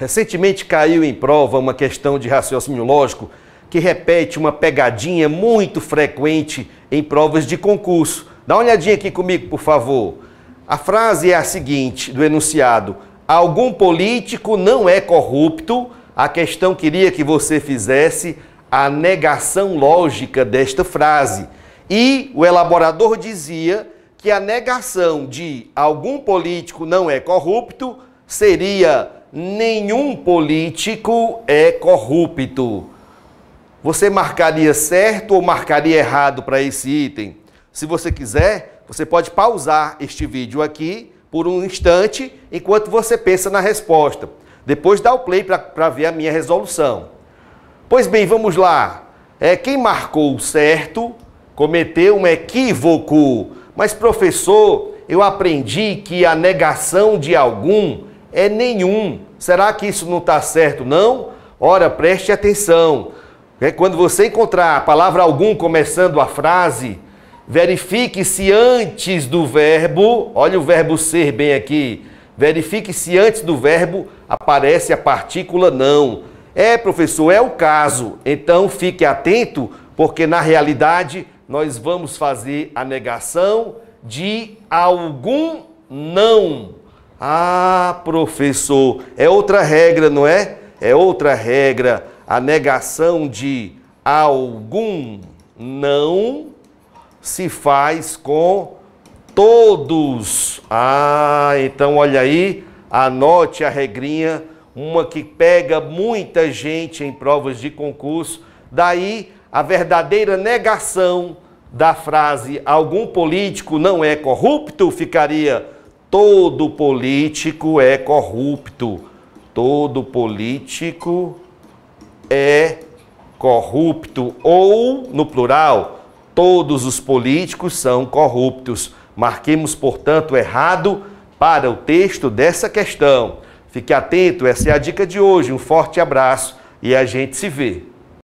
recentemente caiu em prova uma questão de raciocínio lógico que repete uma pegadinha muito frequente em provas de concurso. Dá uma olhadinha aqui comigo, por favor. A frase é a seguinte do enunciado: Algum político não é corrupto. A questão queria que você fizesse a negação lógica desta frase. E o elaborador dizia que a negação de algum político não é corrupto seria nenhum político é corrupto. Você marcaria certo ou marcaria errado para esse item? Se você quiser, você pode pausar este vídeo aqui por um instante enquanto você pensa na resposta. Depois dá o play para ver a minha resolução. Pois bem, vamos lá. É, quem marcou certo cometeu um equívoco. Mas, professor, eu aprendi que a negação de algum é nenhum. Será que isso não está certo, não? Ora, preste atenção. É, quando você encontrar a palavra algum começando a frase, verifique se antes do verbo, olha o verbo ser bem aqui, verifique se antes do verbo aparece a partícula não. É, professor, é o caso. Então fique atento, porque na realidade nós vamos fazer a negação de algum não. Ah, professor, é outra regra, não é? É outra regra. A negação de algum não se faz com todos. Ah, então olha aí, anote a regrinha, uma que pega muita gente em provas de concurso. Daí a verdadeira negação da frase algum político não é corrupto ficaria Todo político é corrupto. Todo político é corrupto. Ou, no plural, todos os políticos são corruptos. Marquemos, portanto, errado para o texto dessa questão. Fique atento, essa é a dica de hoje. Um forte abraço e a gente se vê.